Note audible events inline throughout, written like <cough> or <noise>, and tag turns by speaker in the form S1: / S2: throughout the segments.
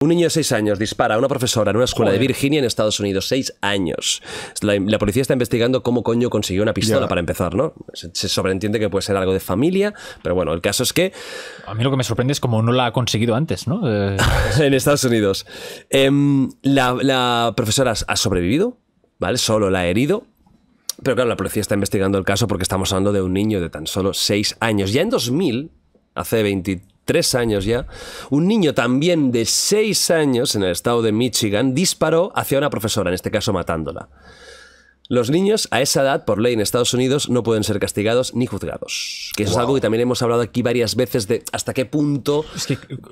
S1: Un niño de 6 años dispara a una profesora en una escuela de Virginia en Estados Unidos. 6 años. La, policía está investigando cómo coño consiguió una pistola para empezar, ¿no? Se, sobreentiende que puede ser algo de familia, pero bueno, el caso es que... A mí lo que me sorprende es cómo no la ha conseguido antes, ¿no? <laughs> Eh. en Estados Unidos. Em, la, profesora ha sobrevivido, ¿vale? Solo la ha herido, pero claro, la policía está investigando el caso porque estamos hablando de un niño de tan solo 6 años. Ya en 2000, hace 23 tres años ya, un niño también de seis años en el estado de Michigan disparó hacia una profesora, en este caso matándola. Los niños a esa edad, por ley en Estados Unidos, no pueden ser castigados ni juzgados. Que eso es algo que también hemos hablado aquí varias veces de hasta qué punto. Es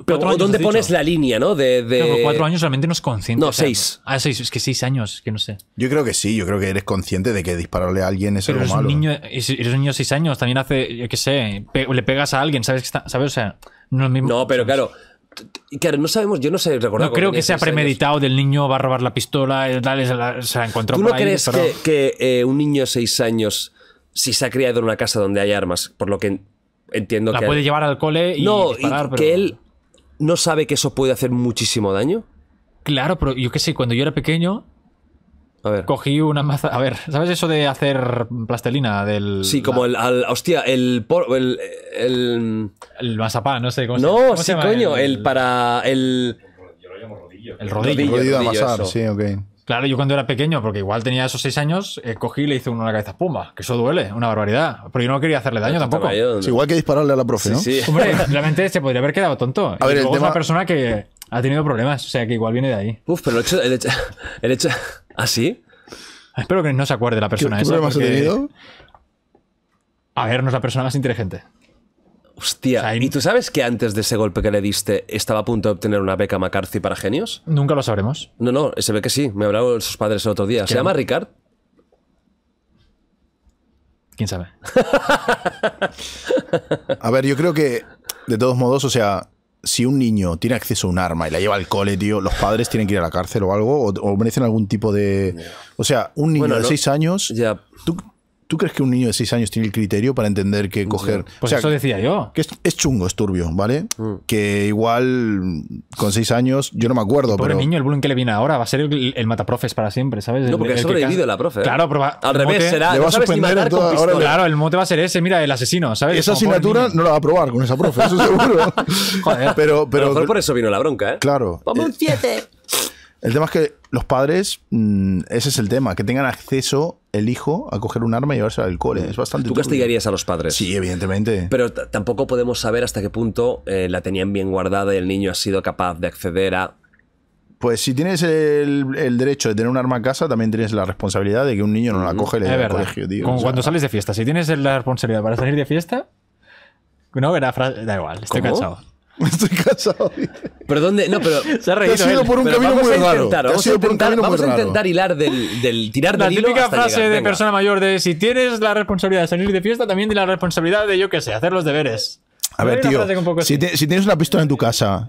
S1: ¿Dónde pones la línea, no? De, cuatro años
S2: realmente no es consciente. No, seis. Ah, seis, es que seis años, que no sé. Yo creo que sí, yo creo que eres consciente de que
S3: dispararle a alguien es algo malo. niño,
S2: eres un niño de seis años, también hace, yo qué sé, le pegas a alguien, ¿sabes? Que está, ¿sabes? O sea. No, pero claro.
S1: no sabemos, yo no sé recordar. No creo que sea premeditado
S2: del niño va a robar la pistola, eh, dale, se la, se encontró ¿Tú no crees
S1: que, eh, un niño de 6 años, si se ha criado en una casa donde hay armas, por lo que entiendo la que. La puede llevar
S2: al cole y. No, disparar, y que él no sabe que eso puede hacer muchísimo daño? Claro, pero yo qué sé, cuando yo era pequeño, Cogí una maza. A ver, ¿sabes eso de hacer plastelina del. Sí, como el,
S1: al, Hostia, el, por, el. El.
S2: El, mazapán, no sé cómo se, llama. No, sí, coño, el, para. El. Yo lo llamo rodillo. El rodillo. El rodillo, de amasar, sí, ok. Claro, yo cuando era pequeño, porque igual tenía esos seis años, eh, cogí y le hice uno en la cabeza. ¡Pumba! Que eso duele, una barbaridad. Pero yo no quería hacerle daño tampoco. igual
S3: que dispararle a la profe, ¿no? Sí, <laughs> Hombre, <laughs> realmente
S2: se podría haber quedado tonto. A ver, es una persona que ha tenido problemas, o sea que igual viene de ahí. Uf, pero el hecho, el hecho <laughs> ¿Ah, sí? Espero que no se acuerde la persona esa. A ver, no es la persona más inteligente. Hostia,
S1: ¿y tú sabes que antes de ese golpe que le diste estaba a punto de obtener una beca McCarthy para genios?
S2: Nunca lo sabremos.
S1: No, no, se ve que sí. Me hablaron sus padres el otro día. ¿Se llama Ricard? ¿Quién sabe? <laughs> a ver, yo creo
S3: que, de todos modos, o sea, si un niño tiene acceso a un arma y la lleva al cole, tío, los padres tienen que ir a la cárcel o algo, o, merecen algún tipo de. O sea, un niño de seis años. Ya. ¿Tú crees que un niño de 6 años tiene el criterio para entender que pues coger. Pues o sea, eso decía yo. Que es, chungo, es turbio, ¿vale? Mm. Que igual con 6 años, yo no me acuerdo, Pobre pero.
S2: niño, el bullying que le viene ahora va a ser el, mataprofes para siempre, ¿sabes? No, porque el, el ha sobrevivido la profe. ¿eh? Claro, pero. Va, Al revés, será. Le va Claro, el mote va a ser ese, mira, el asesino, ¿sabes? Esa asignatura no
S3: la va a probar con esa profe, eso
S2: <laughs> seguro. Joder. Pero, <laughs> pero. A lo mejor por eso vino la bronca, ¿eh? Claro. Vamos un
S1: 7.
S3: El tema es que los padres, mm, ese es el tema, que tengan acceso el hijo a coger un arma y llevarse al cole. Es mm. bastante. Tú castigarías
S1: a los padres. Sí, evidentemente. Pero tampoco podemos saber hasta qué punto eh, la tenían bien guardada y el niño ha sido capaz de acceder a.
S3: Pues si tienes el, derecho de tener un arma en casa, también tienes la responsabilidad de que un niño no la mm. coge y colegio, cuando
S2: sales de fiesta. Si tienes la responsabilidad para salir de fiesta. No, era Da igual, estoy cansado.
S1: <laughs> Estoy casado. Pero dónde, no, pero <laughs> se ha reído te ido por un camino muy raro. Vamos a intentar, hilar del, del tirar la típica frase de persona
S2: mayor de si tienes la responsabilidad de salir de fiesta, también tienes la responsabilidad de yo qué sé, hacer los deberes. A ver, tío,
S3: si, tienes una pistola en tu casa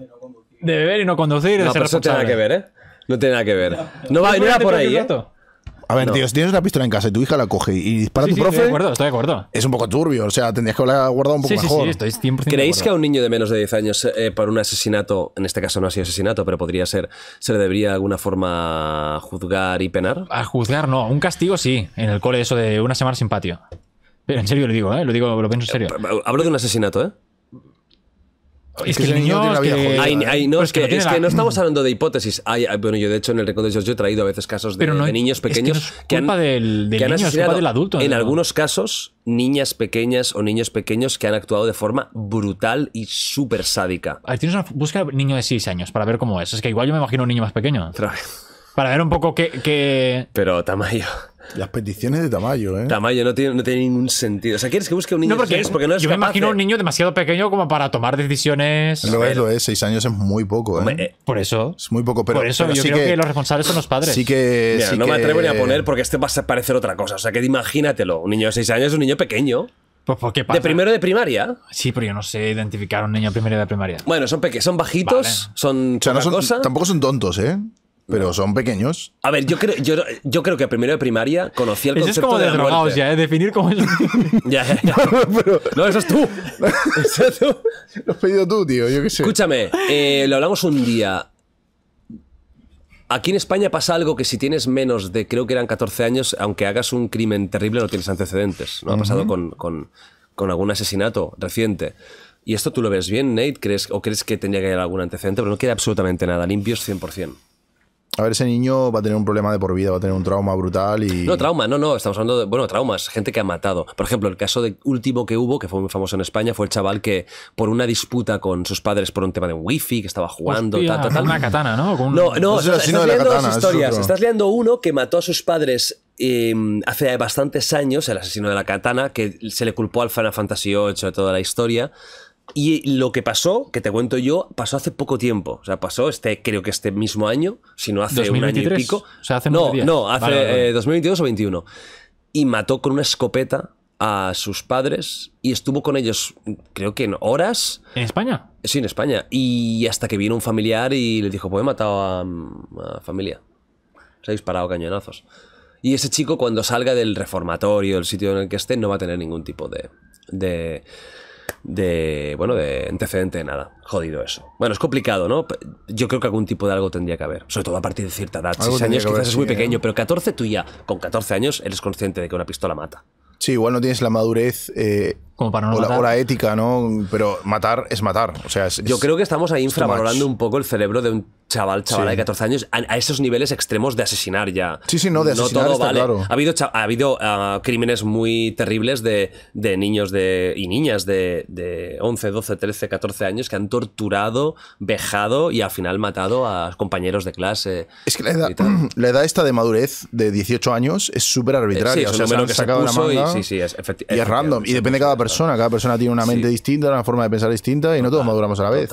S2: de beber y no conducir, no, tiene nada que ver, ¿eh? No tiene nada que ver. No, va, no por ahí,
S3: a ver, tío, si tienes una pistola en casa y tu hija la coge y dispara a tu profe. Estoy de acuerdo, estoy de acuerdo. Es un poco turbio, o sea, tendrías que haberla guardado un poco mejor. Sí, estoy 100% ¿Creéis
S1: que a un niño de menos de 10 años eh, por un asesinato, en este caso no ha sido asesinato, pero podría ser, se le debería de alguna forma juzgar y penar? A
S2: juzgar no, un castigo sí, en el cole eso de una semana sin patio. Pero en serio lo digo, ¿eh? lo digo, lo pienso en serio. Eh, hablo de un asesinato, ¿eh?
S1: Es que, el niño, no, es que, es que no estamos hablando de hipótesis. Hay- bueno, yo de hecho en el recorrido yo he traído a veces casos de, niños pequeños que del- niño, es del adulto, En algunos casos, niñas pequeñas o niños pequeños que han actuado de forma brutal y súper sádica.
S2: tienes una busca niño de 6 años para ver cómo es. Es que igual yo me imagino un niño más pequeño. Para ver un poco qué. Pero Tamayo. Las peticiones de Tamayo, ¿eh? Tamayo no tiene, no tiene ningún sentido. O sea, ¿quieres que busque un niño? No, porque, es, no yo me imagino un niño demasiado pequeño como para tomar decisiones. Lo es,
S3: lo es. Seis años es muy poco, ¿eh? eh por eso. Es muy poco, pero. Por eso
S1: yo creo que, los
S2: responsables son los padres. Sí que. no me atrevo ni a poner
S1: porque este va a parecer otra cosa. O sea, que imagínatelo. Un niño de seis años es un niño pequeño.
S2: Pues, pues, qué pasa? ¿De primero
S1: de primaria?
S2: Sí, pero yo no sé identificar a un niño de primero de primaria.
S1: Bueno, son pequeños, son bajitos, son. O sea, son, tampoco
S2: son tontos, ¿eh?
S3: pero son pequeños.
S1: A ver, yo creo, yo, creo que primero de primaria conocí el concepto eso es como de, ya, definir cómo es. ya, ya, <laughs> No, eso es tú. <laughs> es Lo has pedido tú, tío, yo qué sé. Escúchame, eh, lo hablamos un día. Aquí en España pasa algo que si tienes menos de, creo que eran 14 años, aunque hagas un crimen terrible, no tienes antecedentes. No ha pasado con, algún asesinato reciente. Y esto tú lo ves bien, Nate, ¿Crees, o crees que tenía que haber algún antecedente, pero no queda absolutamente nada, limpios 100%.
S3: A ver, ese niño va a tener un problema de por vida, va a tener un trauma brutal y... No,
S1: trauma, no, no, estamos hablando de, bueno, traumas, gente que ha matado. Por ejemplo, el caso de último que hubo, que fue muy famoso en España, fue el chaval que por una disputa con sus padres por un tema de wifi, que estaba jugando, Hostia, tal, Una
S2: katana, ¿no? No, no, estás, estás liando historias. estás
S1: liando uno que mató a sus padres em, hace bastantes años, el asesino de la katana, que se le culpó al Final Fantasy VIII de toda la historia, y lo que pasó, que te cuento yo, pasó hace poco tiempo. O sea, pasó este, creo que este mismo año, si no hace un año y pico. O sea, hace No, no, hace 2022 eh, o 2021 Y mató con una escopeta a sus padres y estuvo con ellos, creo que en horas. ¿En España? Sí, en España. Y hasta que vino un familiar y le dijo, pues he matado a, familia. Se ha disparado cañonazos. Y ese chico cuando salga del reformatorio, el sitio en el que esté, no va a tener ningún tipo de, de de, bueno, de antecedente de nada. Jodido eso. Bueno, es complicado, ¿no? Yo creo que algún tipo de algo tendría que haber, sobre todo a partir de cierta edad. 6 años quizás es muy ¿eh? pequeño, pero 14 tú ya, con 14 años, eres consciente de que una pistola mata.
S3: Sí, igual no tienes la madurez eh, como para no o, La, ética, ¿no? Pero
S1: matar es matar. O sea, Yo creo que estamos ahí infravalorando un poco el cerebro de un chaval, chaval de 14 años, a, esos niveles extremos de asesinar ya. Sí, sí, no, de asesinar no todo está claro. Ha habido, ha habido ah, crímenes muy terribles de, niños y niñas de, 11, 12, 13, 14 años que han torturado, vejado y al final matado a compañeros de clase.
S3: Es que la <clears throat> edad, esta de madurez de 18 años es súper arbitraria. o sea, se, que se, la manga y, sí, sí,
S1: es, es random. Y depende de cada
S3: persona, cada persona tiene una mente distinta, una forma de pensar distinta y no todos maduramos a la vez.